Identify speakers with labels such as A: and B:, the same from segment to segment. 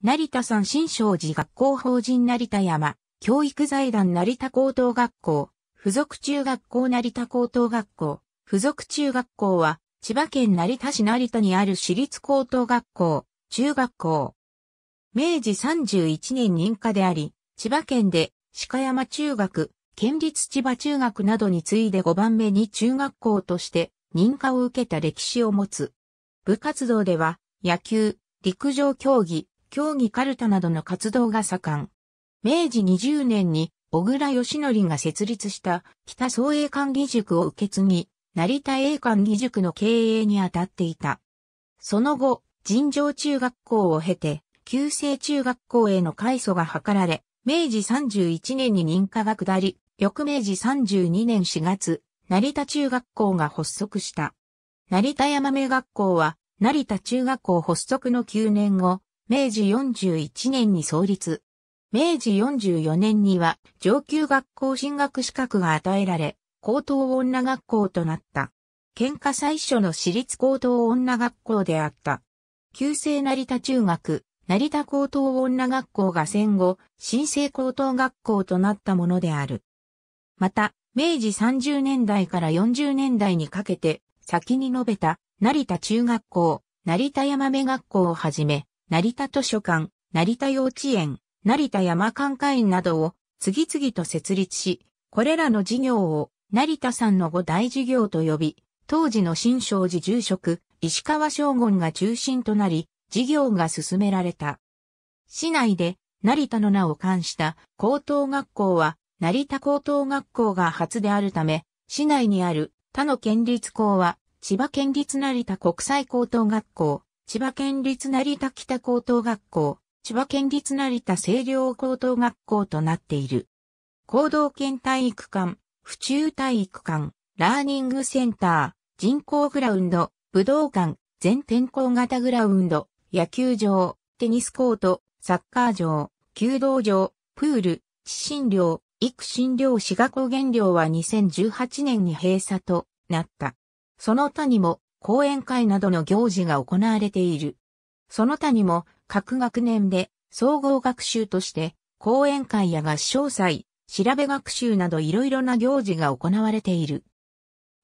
A: 成田山新勝寺学校法人成田山、教育財団成田高等学校、附属中学校成田高等学校、附属中学校は、千葉県成田市成田にある私立高等学校、中学校。明治31年認可であり、千葉県で鹿山中学、県立千葉中学などに次いで5番目に中学校として認可を受けた歴史を持つ。部活動では、野球、陸上競技、競技カルタなどの活動が盛ん。明治20年に小倉義則が設立した北総栄館義塾を受け継ぎ、成田栄館義塾の経営に当たっていた。その後、尋常中学校を経て、旧制中学校への改祖が図られ、明治31年に認可が下り、翌明治32年4月、成田中学校が発足した。成田山目学校は、成田中学校発足の9年後、明治41年に創立。明治44年には上級学校進学資格が与えられ、高等女学校となった。県下最初の私立高等女学校であった。旧制成田中学、成田高等女学校が戦後、新生高等学校となったものである。また、明治30年代から40年代にかけて、先に述べた、成田中学校、成田山目学校をはじめ、成田図書館、成田幼稚園、成田山館会員などを次々と設立し、これらの事業を成田さんの五大事業と呼び、当時の新勝寺住職、石川将軍が中心となり、事業が進められた。市内で成田の名を冠した高等学校は、成田高等学校が初であるため、市内にある他の県立校は、千葉県立成田国際高等学校、千葉県立成田北高等学校、千葉県立成田清涼高等学校となっている。行動圏体育館、府中体育館、ラーニングセンター、人工グラウンド、武道館、全天候型グラウンド、野球場、テニスコート、サッカー場、弓道場、プール、地震寮、育診寮滋賀高原寮は2018年に閉鎖となった。その他にも講演会などの行事が行われている。その他にも、各学年で総合学習として、講演会や合唱祭、調べ学習などいろいろな行事が行われている。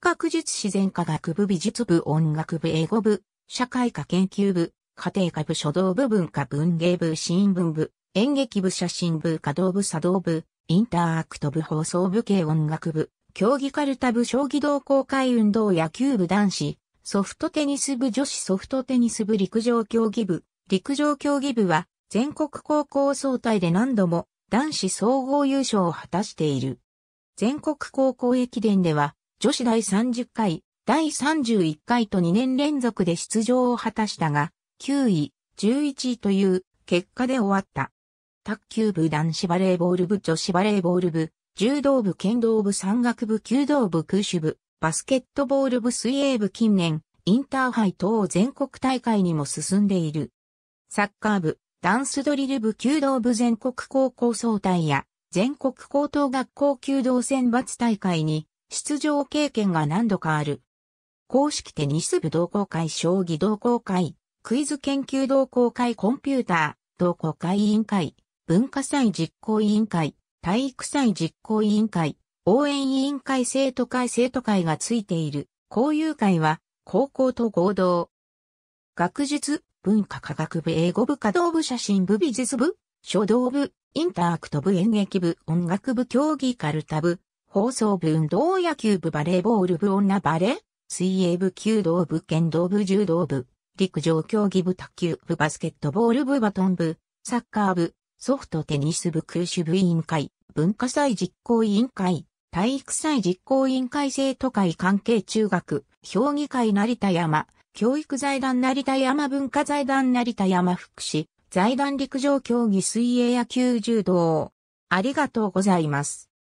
A: 学術自然科学部美術部音楽部英語部、社会科研究部、家庭科部書道部文化文芸部新聞部、演劇部写真部稼働部作動部、インターアクト部放送部系音楽部、競技カルタ部将棋同好会運動野球部男子、ソフトテニス部女子ソフトテニス部陸上競技部。陸上競技部は全国高校総体で何度も男子総合優勝を果たしている。全国高校駅伝では女子第30回、第31回と2年連続で出場を果たしたが、9位、11位という結果で終わった。卓球部男子バレーボール部女子バレーボール部、柔道部剣道部山岳部弓道部空手部、バスケットボール部水泳部近年、インターハイ等全国大会にも進んでいる。サッカー部、ダンスドリル部弓道部全国高校総体や全国高等学校弓道選抜大会に出場経験が何度かある。公式テニス部同好会将棋同好会、クイズ研究同好会コンピューター、同好会委員会、文化祭実行委員会、体育祭実行委員会、応援委員会生徒会生徒会がついている校友会は高校と合同。学術、文化科学部英語部稼働部写真部美術部、書道部、インタアクト部演劇部音楽部競技カルタ部、放送部運動野球部バレーボール部女バレー、水泳部弓道部剣道部柔道部、陸上競技部卓球部バスケットボール部バトン部、サッカー部、ソフトテニス部空手部委員会、文化祭実行委員会。体育祭実行委員会生徒会関係中学、評議会成田山、教育財団成田山文化財団成田山福祉、財団陸上競技水泳野球柔道。ありがとうございます。